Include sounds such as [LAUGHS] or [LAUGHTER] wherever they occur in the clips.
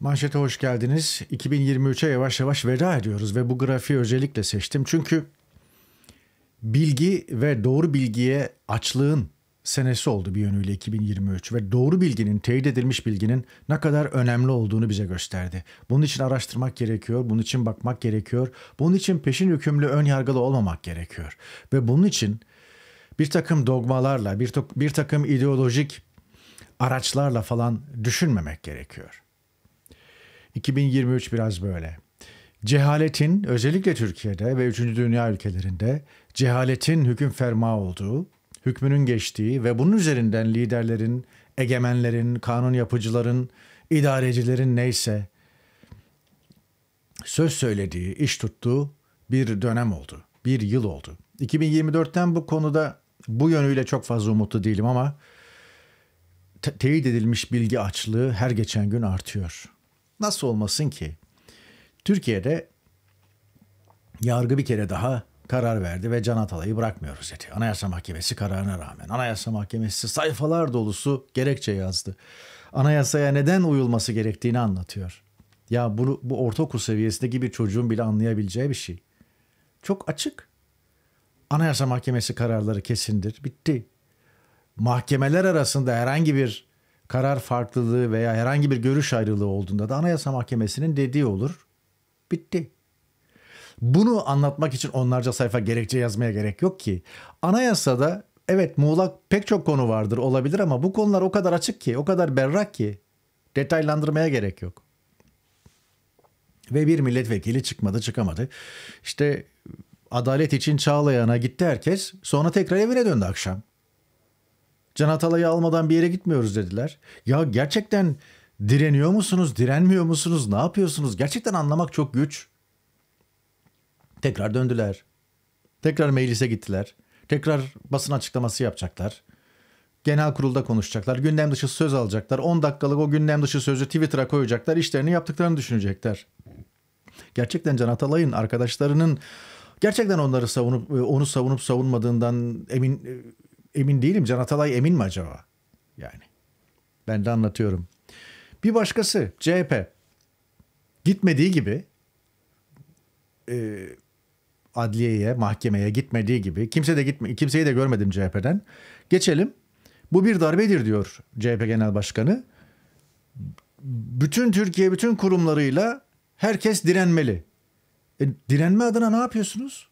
Manşete hoş geldiniz. 2023'e yavaş yavaş veda ediyoruz ve bu grafiği özellikle seçtim. Çünkü bilgi ve doğru bilgiye açlığın senesi oldu bir yönüyle 2023 ve doğru bilginin, teyit edilmiş bilginin ne kadar önemli olduğunu bize gösterdi. Bunun için araştırmak gerekiyor, bunun için bakmak gerekiyor, bunun için peşin hükümlü ön yargılı olmamak gerekiyor. Ve bunun için bir takım dogmalarla, bir, bir takım ideolojik araçlarla falan düşünmemek gerekiyor. 2023 biraz böyle. Cehaletin özellikle Türkiye'de ve 3. Dünya ülkelerinde cehaletin hüküm ferma olduğu, hükmünün geçtiği ve bunun üzerinden liderlerin, egemenlerin, kanun yapıcıların, idarecilerin neyse söz söylediği, iş tuttuğu bir dönem oldu. Bir yıl oldu. 2024'ten bu konuda bu yönüyle çok fazla umutlu değilim ama te- teyit edilmiş bilgi açlığı her geçen gün artıyor. Nasıl olmasın ki? Türkiye'de yargı bir kere daha karar verdi ve Can Atalay'ı bırakmıyoruz dedi. Anayasa Mahkemesi kararına rağmen. Anayasa Mahkemesi sayfalar dolusu gerekçe yazdı. Anayasaya neden uyulması gerektiğini anlatıyor. Ya bunu bu ortaokul seviyesindeki bir çocuğun bile anlayabileceği bir şey. Çok açık. Anayasa Mahkemesi kararları kesindir. Bitti. Mahkemeler arasında herhangi bir karar farklılığı veya herhangi bir görüş ayrılığı olduğunda da Anayasa Mahkemesi'nin dediği olur. Bitti. Bunu anlatmak için onlarca sayfa gerekçe yazmaya gerek yok ki. Anayasada evet muğlak pek çok konu vardır olabilir ama bu konular o kadar açık ki, o kadar berrak ki detaylandırmaya gerek yok. Ve bir milletvekili çıkmadı çıkamadı. İşte adalet için Çağlayan'a gitti herkes. Sonra tekrar evine döndü akşam. Can Atalay'ı almadan bir yere gitmiyoruz dediler. Ya gerçekten direniyor musunuz, direnmiyor musunuz, ne yapıyorsunuz? Gerçekten anlamak çok güç. Tekrar döndüler. Tekrar meclise gittiler. Tekrar basın açıklaması yapacaklar. Genel kurulda konuşacaklar. Gündem dışı söz alacaklar. 10 dakikalık o gündem dışı sözü Twitter'a koyacaklar. İşlerini yaptıklarını düşünecekler. Gerçekten Can Atalay'ın arkadaşlarının gerçekten onları savunup onu savunup savunmadığından emin emin değilim. Can Atalay emin mi acaba? Yani ben de anlatıyorum. Bir başkası CHP gitmediği gibi e, adliyeye, mahkemeye gitmediği gibi kimse de gitme, kimseyi de görmedim CHP'den. Geçelim. Bu bir darbedir diyor CHP Genel Başkanı. Bütün Türkiye bütün kurumlarıyla herkes direnmeli. E, direnme adına ne yapıyorsunuz?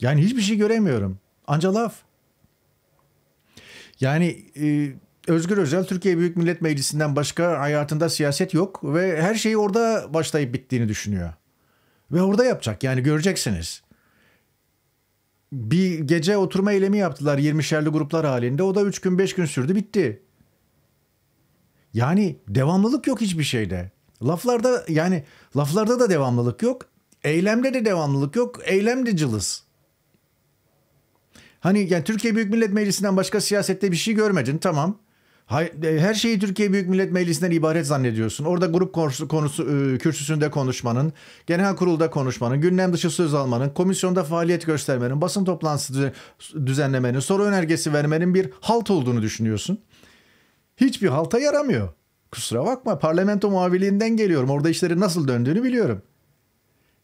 Yani hiçbir şey göremiyorum. Anca laf. Yani e, Özgür Özel Türkiye Büyük Millet Meclisi'nden başka hayatında siyaset yok ve her şeyi orada başlayıp bittiğini düşünüyor. Ve orada yapacak yani göreceksiniz. Bir gece oturma eylemi yaptılar 20'şerli gruplar halinde. O da 3 gün 5 gün sürdü bitti. Yani devamlılık yok hiçbir şeyde. Laflarda yani laflarda da devamlılık yok. Eylemde de devamlılık yok. Eylemde cılız. Hani yani Türkiye Büyük Millet Meclisi'nden başka siyasette bir şey görmedin tamam. E, her şeyi Türkiye Büyük Millet Meclisi'nden ibaret zannediyorsun. Orada grup konusu, konusu kürsüsünde konuşmanın, genel kurulda konuşmanın, gündem dışı söz almanın, komisyonda faaliyet göstermenin, basın toplantısı düzenlemenin, soru önergesi vermenin bir halt olduğunu düşünüyorsun. Hiçbir halta yaramıyor. Kusura bakma parlamento muaviliğinden geliyorum. Orada işlerin nasıl döndüğünü biliyorum.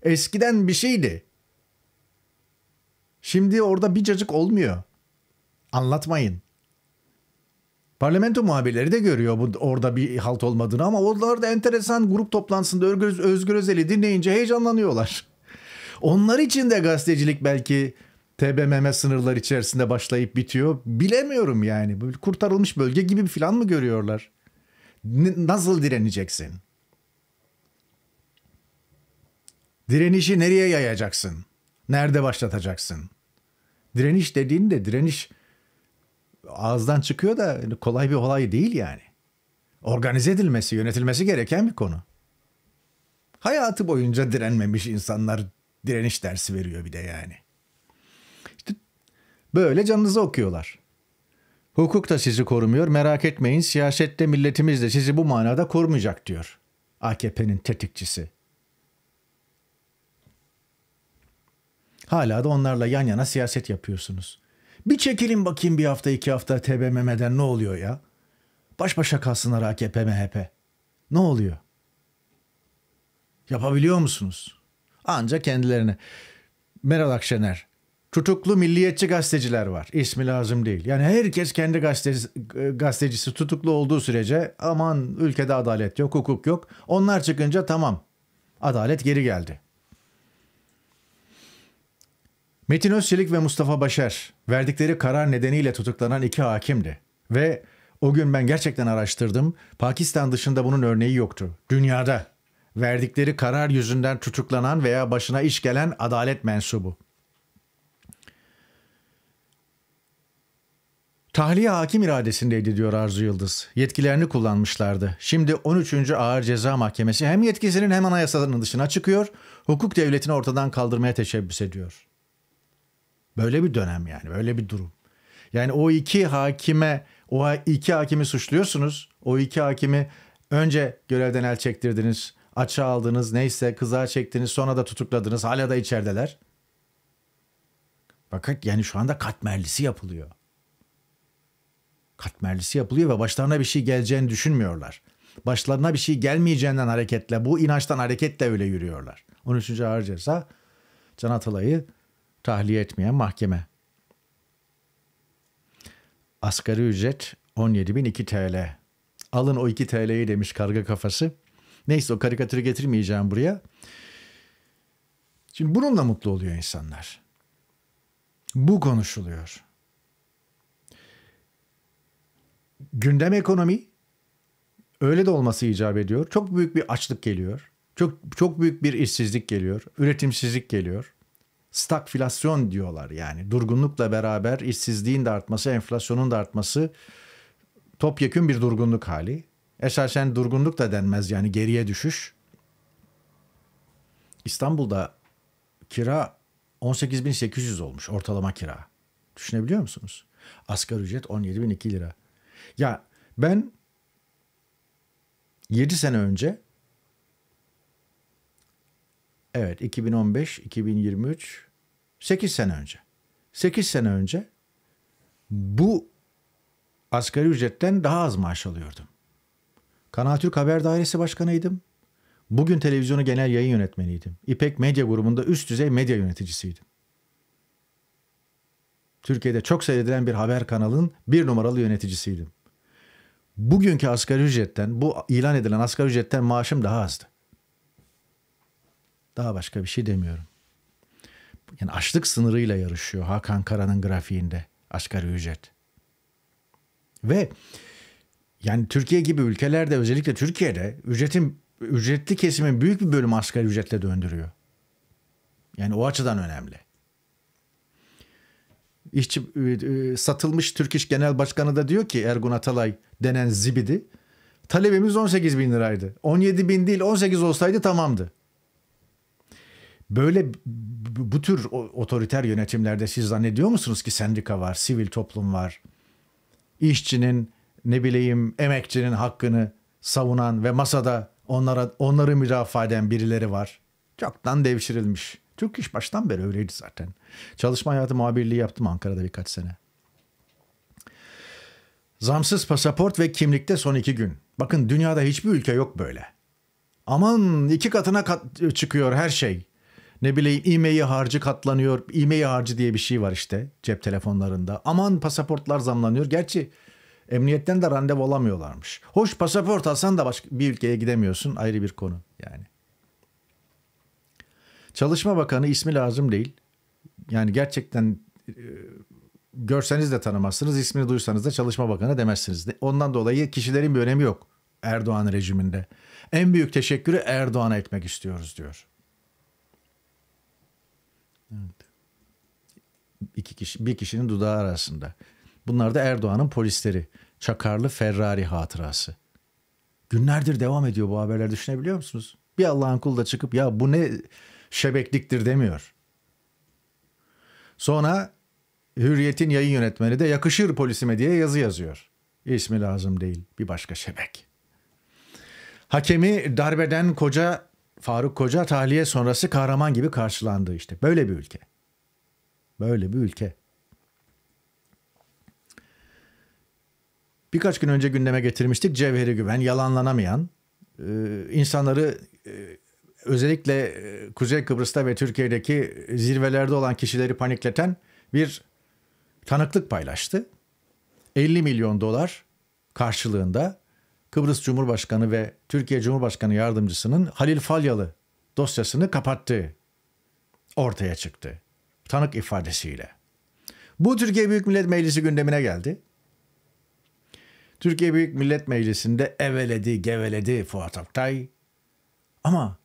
Eskiden bir şeydi. Şimdi orada bir cacık olmuyor. Anlatmayın. Parlamento muhabirleri de görüyor bu orada bir halt olmadığını ama onlar da enteresan grup toplantısında Özgür, Özgür Özel'i dinleyince heyecanlanıyorlar. [LAUGHS] Onlar için de gazetecilik belki TBMM sınırlar içerisinde başlayıp bitiyor. Bilemiyorum yani. kurtarılmış bölge gibi falan mı görüyorlar? N- nasıl direneceksin? Direnişi nereye yayacaksın? Nerede başlatacaksın? Direniş dediğin de direniş ağızdan çıkıyor da kolay bir olay değil yani. Organize edilmesi, yönetilmesi gereken bir konu. Hayatı boyunca direnmemiş insanlar direniş dersi veriyor bir de yani. İşte böyle canınızı okuyorlar. Hukuk da sizi korumuyor. Merak etmeyin siyasette milletimiz de sizi bu manada korumayacak diyor. AKP'nin tetikçisi Hala da onlarla yan yana siyaset yapıyorsunuz. Bir çekilin bakayım bir hafta iki hafta TBMM'den ne oluyor ya? Baş başa kalsınlar AKP MHP. Ne oluyor? Yapabiliyor musunuz? Anca kendilerine. Meral Akşener. Tutuklu milliyetçi gazeteciler var. İsmi lazım değil. Yani herkes kendi gazetecisi, gazetecisi tutuklu olduğu sürece aman ülkede adalet yok, hukuk yok. Onlar çıkınca tamam. Adalet geri geldi. Metin Özçelik ve Mustafa Başar, verdikleri karar nedeniyle tutuklanan iki hakimdi. Ve o gün ben gerçekten araştırdım. Pakistan dışında bunun örneği yoktu. Dünyada verdikleri karar yüzünden tutuklanan veya başına iş gelen adalet mensubu. Tahliye hakim iradesindeydi diyor Arzu Yıldız. Yetkilerini kullanmışlardı. Şimdi 13. Ağır Ceza Mahkemesi hem yetkisinin hem anayasanın dışına çıkıyor, hukuk devletini ortadan kaldırmaya teşebbüs ediyor.'' Böyle bir dönem yani böyle bir durum. Yani o iki hakime o iki hakimi suçluyorsunuz. O iki hakimi önce görevden el çektirdiniz, açığa aldınız, neyse kıza çektiniz, sonra da tutukladınız. Hala da içerideler. Fakat yani şu anda katmerlisi yapılıyor. Katmerlisi yapılıyor ve başlarına bir şey geleceğini düşünmüyorlar. Başlarına bir şey gelmeyeceğinden hareketle, bu inançtan hareketle öyle yürüyorlar. 13. Ağır Ceza Can Atalay'ı tahliye etmeyen mahkeme. Asgari ücret 17.002 TL. Alın o 2 TL'yi demiş karga kafası. Neyse o karikatürü getirmeyeceğim buraya. Şimdi bununla mutlu oluyor insanlar. Bu konuşuluyor. Gündem ekonomi öyle de olması icap ediyor. Çok büyük bir açlık geliyor. Çok çok büyük bir işsizlik geliyor. Üretimsizlik geliyor stagflasyon diyorlar yani. Durgunlukla beraber işsizliğin de artması, enflasyonun da artması topyekün bir durgunluk hali. Esasen durgunluk da denmez yani geriye düşüş. İstanbul'da kira 18.800 olmuş ortalama kira. Düşünebiliyor musunuz? Asgari ücret 17.002 lira. Ya ben 7 sene önce Evet 2015, 2023, 8 sene önce. 8 sene önce bu asgari ücretten daha az maaş alıyordum. Kanal Türk Haber Dairesi Başkanıydım. Bugün televizyonu genel yayın yönetmeniydim. İpek Medya Grubu'nda üst düzey medya yöneticisiydim. Türkiye'de çok seyredilen bir haber kanalının bir numaralı yöneticisiydim. Bugünkü asgari ücretten, bu ilan edilen asgari ücretten maaşım daha azdı. Daha başka bir şey demiyorum. Yani açlık sınırıyla yarışıyor Hakan Kara'nın grafiğinde asgari ücret. Ve yani Türkiye gibi ülkelerde özellikle Türkiye'de ücretin ücretli kesimin büyük bir bölümü asgari ücretle döndürüyor. Yani o açıdan önemli. İşçi e, e, satılmış Türk İş Genel Başkanı da diyor ki Ergun Atalay denen zibidi talebimiz 18 bin liraydı. 17 bin değil 18 olsaydı tamamdı. Böyle bu tür otoriter yönetimlerde siz zannediyor musunuz ki sendika var, sivil toplum var, işçinin ne bileyim emekçinin hakkını savunan ve masada onlara onları müdafaa eden birileri var. Çoktan devşirilmiş. Türk iş baştan beri öyleydi zaten. Çalışma hayatı muhabirliği yaptım Ankara'da birkaç sene. Zamsız pasaport ve kimlikte son iki gün. Bakın dünyada hiçbir ülke yok böyle. Aman iki katına kat e, çıkıyor her şey. Ne bileyim IMEI harcı katlanıyor. IMEI harcı diye bir şey var işte cep telefonlarında. Aman pasaportlar zamlanıyor. Gerçi emniyetten de randevu alamıyorlarmış. Hoş pasaport alsan da başka bir ülkeye gidemiyorsun. Ayrı bir konu yani. Çalışma Bakanı ismi lazım değil. Yani gerçekten e, görseniz de tanımazsınız, ismini duysanız da Çalışma Bakanı demezsiniz. Ondan dolayı kişilerin bir önemi yok Erdoğan rejiminde. En büyük teşekkürü Erdoğan'a etmek istiyoruz diyor. iki kişi, bir kişinin dudağı arasında. Bunlar da Erdoğan'ın polisleri. Çakarlı Ferrari hatırası. Günlerdir devam ediyor bu haberler düşünebiliyor musunuz? Bir Allah'ın kulu da çıkıp ya bu ne şebekliktir demiyor. Sonra Hürriyet'in yayın yönetmeni de yakışır polisime diye yazı yazıyor. İsmi lazım değil bir başka şebek. Hakemi darbeden koca Faruk Koca tahliye sonrası kahraman gibi karşılandı işte. Böyle bir ülke. Böyle bir ülke. Birkaç gün önce gündeme getirmiştik Cevheri Güven yalanlanamayan e, insanları e, özellikle e, Kuzey Kıbrıs'ta ve Türkiye'deki zirvelerde olan kişileri panikleten bir tanıklık paylaştı. 50 milyon dolar karşılığında Kıbrıs Cumhurbaşkanı ve Türkiye Cumhurbaşkanı yardımcısının Halil Falyalı dosyasını kapattı. Ortaya çıktı tanık ifadesiyle. Bu Türkiye Büyük Millet Meclisi gündemine geldi. Türkiye Büyük Millet Meclisi'nde eveledi, geveledi Fuat Oktay. Ama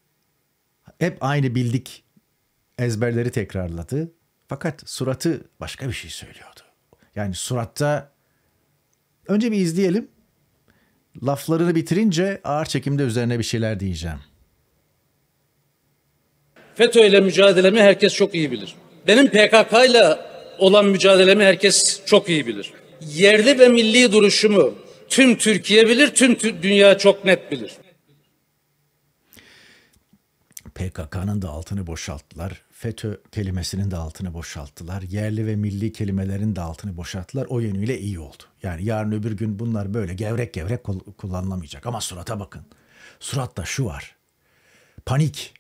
hep aynı bildik ezberleri tekrarladı. Fakat suratı başka bir şey söylüyordu. Yani suratta önce bir izleyelim. Laflarını bitirince ağır çekimde üzerine bir şeyler diyeceğim. FETÖ ile mücadelemi herkes çok iyi bilir. Benim PKK ile olan mücadelemi herkes çok iyi bilir. Yerli ve milli duruşumu tüm Türkiye bilir, tüm dünya çok net bilir. PKK'nın da altını boşalttılar. FETÖ kelimesinin de altını boşalttılar. Yerli ve milli kelimelerin de altını boşalttılar. O yönüyle iyi oldu. Yani yarın öbür gün bunlar böyle gevrek gevrek kullanılamayacak. Ama surata bakın. Suratta şu var. Panik.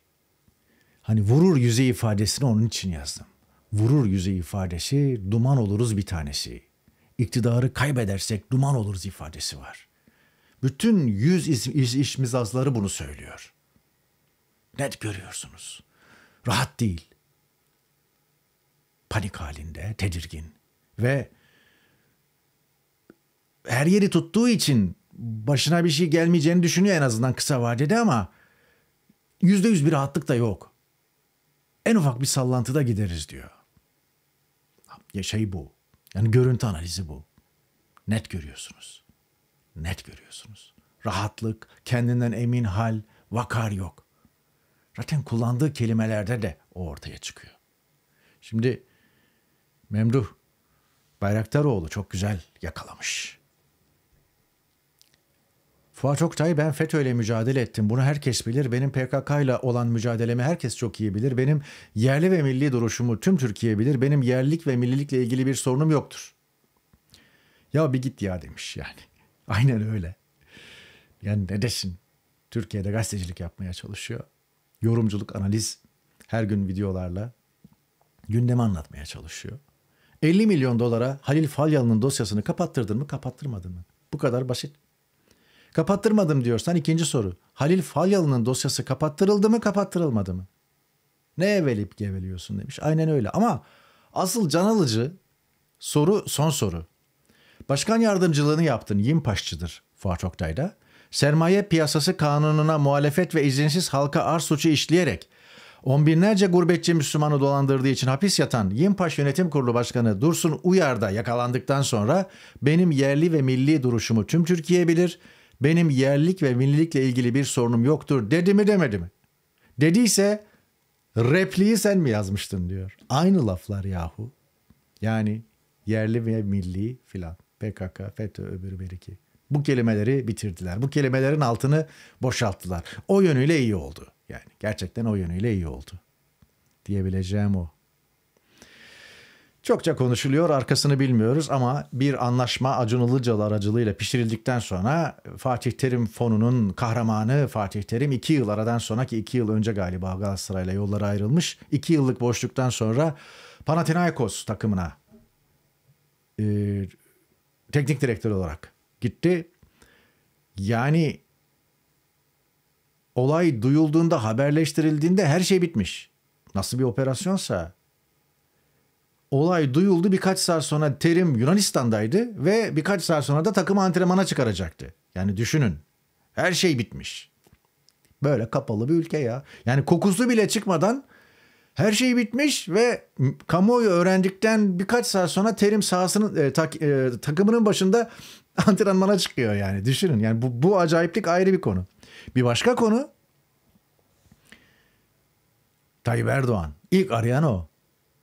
Hani vurur yüzey ifadesini onun için yazdım. Vurur yüze ifadesi, duman oluruz bir tanesi. İktidarı kaybedersek duman oluruz ifadesi var. Bütün yüz iş, iş, iş mizazları bunu söylüyor. Net görüyorsunuz. Rahat değil. Panik halinde, tedirgin ve her yeri tuttuğu için başına bir şey gelmeyeceğini düşünüyor en azından kısa vadede ama yüzde yüz bir rahatlık da yok. En ufak bir sallantıda gideriz diyor ya şey bu. Yani görüntü analizi bu. Net görüyorsunuz. Net görüyorsunuz. Rahatlık, kendinden emin hal, vakar yok. Zaten kullandığı kelimelerde de o ortaya çıkıyor. Şimdi Memduh Bayraktaroğlu çok güzel yakalamış. Fuat Oktay ben FETÖ ile mücadele ettim. Bunu herkes bilir. Benim PKK ile olan mücadelemi herkes çok iyi bilir. Benim yerli ve milli duruşumu tüm Türkiye bilir. Benim yerlik ve millilikle ilgili bir sorunum yoktur. Ya bir git ya demiş yani. [LAUGHS] Aynen öyle. Yani ne desin? Türkiye'de gazetecilik yapmaya çalışıyor. Yorumculuk, analiz her gün videolarla gündemi anlatmaya çalışıyor. 50 milyon dolara Halil Falyalı'nın dosyasını kapattırdın mı, kapattırmadın mı? Bu kadar basit. Kapattırmadım diyorsan ikinci soru. Halil Falyalı'nın dosyası kapattırıldı mı kapattırılmadı mı? Ne evelip geveliyorsun demiş. Aynen öyle ama asıl can alıcı soru son soru. Başkan yardımcılığını yaptın Yimpaşçı'dır Fuat Oktay'da. Sermaye piyasası kanununa muhalefet ve izinsiz halka ar suçu işleyerek on binlerce gurbetçi Müslümanı dolandırdığı için hapis yatan Yimpaş Yönetim Kurulu Başkanı Dursun uyarda yakalandıktan sonra benim yerli ve milli duruşumu tüm Türkiye bilir.'' benim yerlik ve millilikle ilgili bir sorunum yoktur dedi mi demedi mi? Dediyse repliği sen mi yazmıştın diyor. Aynı laflar yahu. Yani yerli ve milli filan. PKK, FETÖ, öbürü beriki. Bu kelimeleri bitirdiler. Bu kelimelerin altını boşalttılar. O yönüyle iyi oldu. Yani gerçekten o yönüyle iyi oldu. Diyebileceğim o. Çokça konuşuluyor arkasını bilmiyoruz ama bir anlaşma Acun Ilıcalı aracılığıyla pişirildikten sonra Fatih Terim fonunun kahramanı Fatih Terim 2 yıl aradan sonra ki 2 yıl önce galiba Galatasaray'la yollara ayrılmış. 2 yıllık boşluktan sonra Panathinaikos takımına e, teknik direktör olarak gitti. Yani olay duyulduğunda haberleştirildiğinde her şey bitmiş. Nasıl bir operasyonsa olay duyuldu birkaç saat sonra Terim Yunanistan'daydı ve birkaç saat sonra da takım antrenmana çıkaracaktı. Yani düşünün her şey bitmiş. Böyle kapalı bir ülke ya. Yani kokusu bile çıkmadan her şey bitmiş ve kamuoyu öğrendikten birkaç saat sonra Terim sahasının e, tak, e, takımının başında [LAUGHS] antrenmana çıkıyor yani. Düşünün yani bu, bu acayiplik ayrı bir konu. Bir başka konu Tayyip Erdoğan. İlk arayan o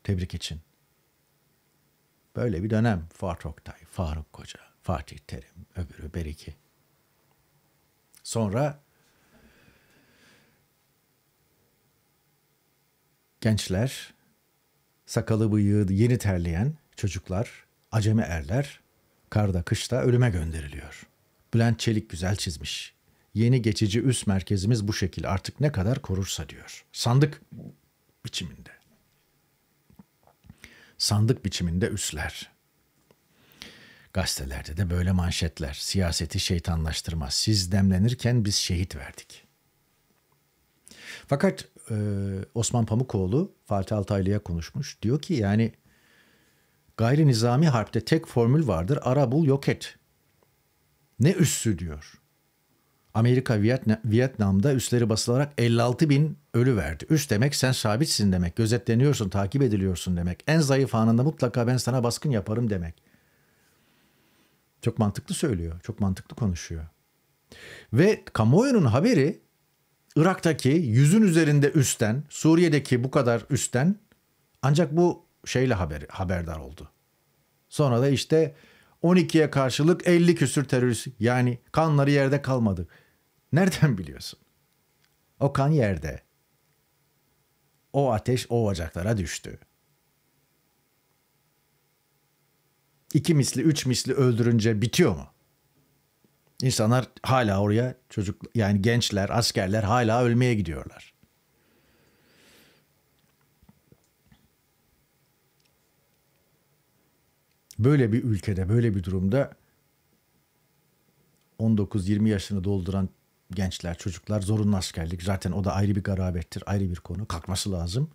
tebrik için. Böyle bir dönem Fuat Oktay, Faruk Koca, Fatih Terim, öbürü Beriki. Sonra gençler, sakalı bıyığı yeni terleyen çocuklar, acemi erler karda kışta ölüme gönderiliyor. Bülent Çelik güzel çizmiş. Yeni geçici üst merkezimiz bu şekil artık ne kadar korursa diyor. Sandık biçiminde sandık biçiminde üsler. Gazetelerde de böyle manşetler. Siyaseti şeytanlaştırmaz. Siz demlenirken biz şehit verdik. Fakat e, Osman Pamukoğlu Fatih Altaylı'ya konuşmuş. Diyor ki yani gayri nizami harpte tek formül vardır. Ara bul yok et. Ne üssü diyor. Amerika Vietnam'da üstleri basılarak 56 bin ölü verdi. Üst demek sen sabitsin demek, gözetleniyorsun, takip ediliyorsun demek. En zayıf anında mutlaka ben sana baskın yaparım demek. Çok mantıklı söylüyor, çok mantıklı konuşuyor. Ve kamuoyunun haberi Irak'taki yüzün üzerinde üstten, Suriye'deki bu kadar üstten ancak bu şeyle haber, haberdar oldu. Sonra da işte 12'ye karşılık 50 küsür terörist yani kanları yerde kalmadı. Nereden biliyorsun? O kan yerde. O ateş o ocaklara düştü. İki misli, üç misli öldürünce bitiyor mu? İnsanlar hala oraya çocuk yani gençler, askerler hala ölmeye gidiyorlar. Böyle bir ülkede, böyle bir durumda 19-20 yaşını dolduran gençler, çocuklar zorunlu askerlik. Zaten o da ayrı bir garabettir, ayrı bir konu. Kalkması lazım.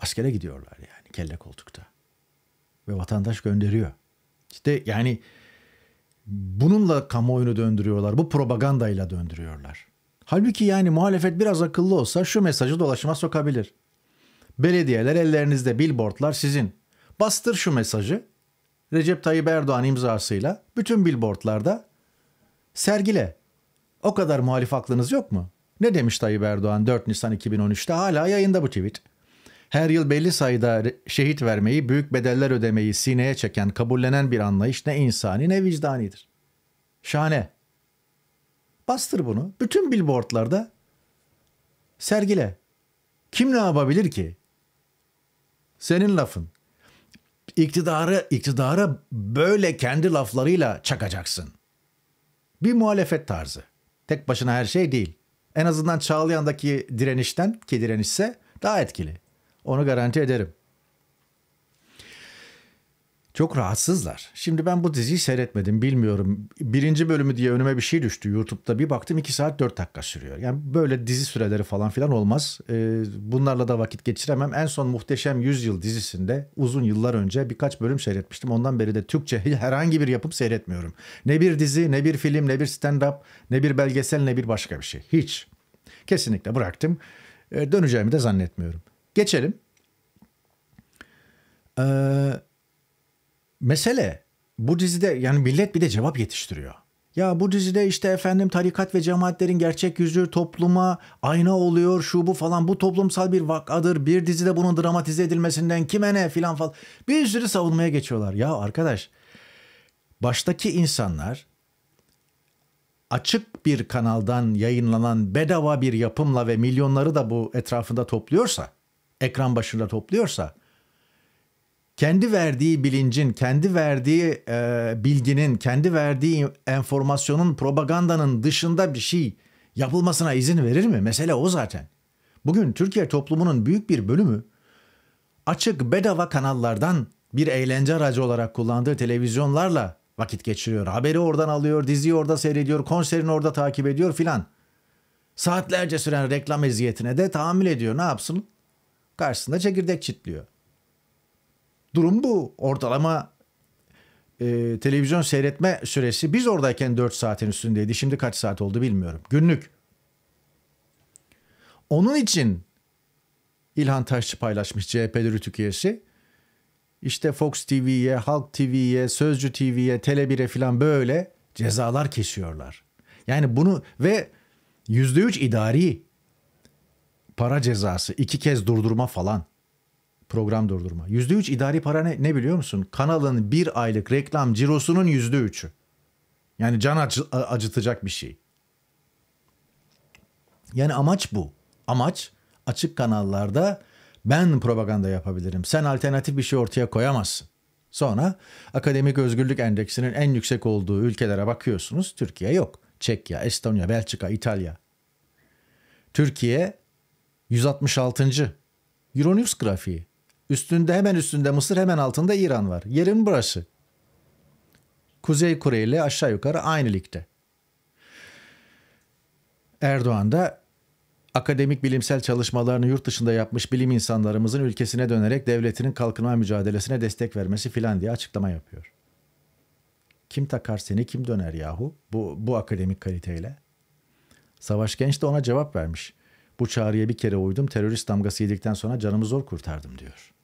Askere gidiyorlar yani kelle koltukta. Ve vatandaş gönderiyor. İşte yani bununla kamuoyunu döndürüyorlar. Bu propagandayla döndürüyorlar. Halbuki yani muhalefet biraz akıllı olsa şu mesajı dolaşıma sokabilir. Belediyeler ellerinizde billboardlar sizin. Bastır şu mesajı. Recep Tayyip Erdoğan imzasıyla bütün billboardlarda sergile. O kadar muhalif aklınız yok mu? Ne demiş Tayyip Erdoğan 4 Nisan 2013'te hala yayında bu tweet. Her yıl belli sayıda şehit vermeyi, büyük bedeller ödemeyi sineye çeken, kabullenen bir anlayış ne insani ne vicdanidir. Şahane. Bastır bunu. Bütün billboardlarda sergile. Kim ne yapabilir ki? Senin lafın. İktidarı, iktidara böyle kendi laflarıyla çakacaksın. Bir muhalefet tarzı. Tek başına her şey değil. En azından Çağlayan'daki direnişten ki direnişse daha etkili. Onu garanti ederim. Çok rahatsızlar. Şimdi ben bu diziyi seyretmedim bilmiyorum. Birinci bölümü diye önüme bir şey düştü YouTube'da. Bir baktım 2 saat 4 dakika sürüyor. Yani böyle dizi süreleri falan filan olmaz. Ee, bunlarla da vakit geçiremem. En son Muhteşem Yüzyıl dizisinde uzun yıllar önce birkaç bölüm seyretmiştim. Ondan beri de Türkçe [LAUGHS] herhangi bir yapım seyretmiyorum. Ne bir dizi, ne bir film, ne bir stand-up, ne bir belgesel, ne bir başka bir şey. Hiç. Kesinlikle bıraktım. Ee, döneceğimi de zannetmiyorum. Geçelim. Eee mesele bu dizide yani millet bir de cevap yetiştiriyor. Ya bu dizide işte efendim tarikat ve cemaatlerin gerçek yüzü topluma ayna oluyor şu bu falan bu toplumsal bir vakadır. Bir dizide bunun dramatize edilmesinden kime ne filan falan bir sürü savunmaya geçiyorlar. Ya arkadaş baştaki insanlar açık bir kanaldan yayınlanan bedava bir yapımla ve milyonları da bu etrafında topluyorsa ekran başında topluyorsa kendi verdiği bilincin, kendi verdiği e, bilginin, kendi verdiği enformasyonun, propagandanın dışında bir şey yapılmasına izin verir mi? Mesele o zaten. Bugün Türkiye toplumunun büyük bir bölümü açık bedava kanallardan bir eğlence aracı olarak kullandığı televizyonlarla vakit geçiriyor. Haberi oradan alıyor, diziyi orada seyrediyor, konserini orada takip ediyor filan. Saatlerce süren reklam eziyetine de tahammül ediyor. Ne yapsın? Karşısında çekirdek çitliyor. Durum bu. Ortalama e, televizyon seyretme süresi biz oradayken 4 saatin üstündeydi. Şimdi kaç saat oldu bilmiyorum. Günlük. Onun için İlhan Taşçı paylaşmış CHP'li Rütük üyesi. İşte Fox TV'ye, Halk TV'ye, Sözcü TV'ye, Tele1'e falan böyle cezalar kesiyorlar. Yani bunu ve yüzde üç idari para cezası, iki kez durdurma falan. Program durdurma. yüzde üç idari para ne, ne biliyor musun? Kanalın bir aylık reklam cirosunun yüzde üçü Yani can acı, acıtacak bir şey. Yani amaç bu. Amaç açık kanallarda ben propaganda yapabilirim. Sen alternatif bir şey ortaya koyamazsın. Sonra akademik özgürlük endeksinin en yüksek olduğu ülkelere bakıyorsunuz. Türkiye yok. Çekya, Estonya, Belçika, İtalya. Türkiye 166. Euronews grafiği. Üstünde hemen üstünde Mısır hemen altında İran var. Yerin burası. Kuzey Kore ile aşağı yukarı aynı ligde. Erdoğan da akademik bilimsel çalışmalarını yurt dışında yapmış bilim insanlarımızın ülkesine dönerek devletinin kalkınma mücadelesine destek vermesi filan diye açıklama yapıyor. Kim takar seni kim döner yahu bu, bu akademik kaliteyle? Savaş Genç de ona cevap vermiş. Bu çağrıya bir kere uydum terörist damgası yedikten sonra canımı zor kurtardım diyor.''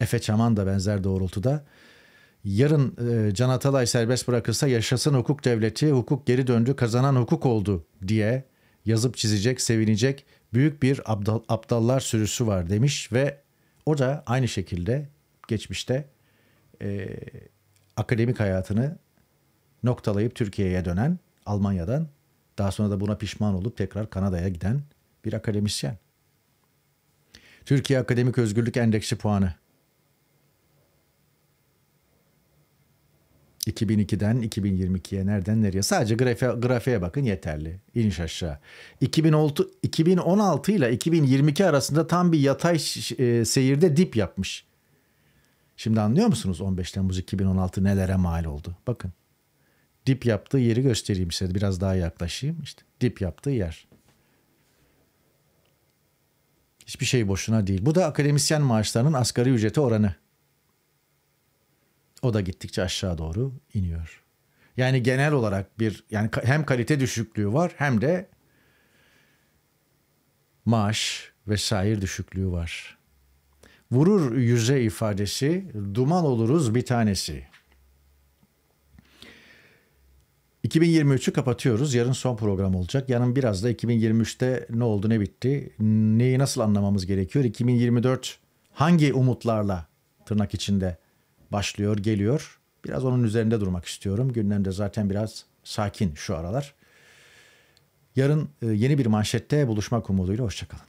Efe Çaman da benzer doğrultuda. Yarın e, Can Atalay serbest bırakılsa yaşasın hukuk devleti, hukuk geri döndü, kazanan hukuk oldu diye yazıp çizecek, sevinecek büyük bir abdal, aptallar sürüsü var demiş ve o da aynı şekilde geçmişte e, akademik hayatını noktalayıp Türkiye'ye dönen Almanya'dan daha sonra da buna pişman olup tekrar Kanada'ya giden bir akademisyen. Türkiye Akademik Özgürlük Endeksi puanı 2002'den 2022'ye nereden nereye? Sadece grafiğe, grafiğe bakın yeterli. İniş aşağı. 2006, 2016 ile 2022 arasında tam bir yatay e, seyirde dip yapmış. Şimdi anlıyor musunuz 15 Temmuz 2016 nelere mal oldu? Bakın. Dip yaptığı yeri göstereyim size. Biraz daha yaklaşayım. İşte dip yaptığı yer. Hiçbir şey boşuna değil. Bu da akademisyen maaşlarının asgari ücreti oranı. O da gittikçe aşağı doğru iniyor. Yani genel olarak bir yani hem kalite düşüklüğü var hem de maaş vesaire düşüklüğü var. Vurur yüze ifadesi, duman oluruz bir tanesi. 2023'ü kapatıyoruz. Yarın son program olacak. Yarın biraz da 2023'te ne oldu, ne bitti, neyi nasıl anlamamız gerekiyor? 2024 hangi umutlarla tırnak içinde başlıyor, geliyor. Biraz onun üzerinde durmak istiyorum. Gündemde zaten biraz sakin şu aralar. Yarın e, yeni bir manşette buluşmak umuduyla hoşçakalın.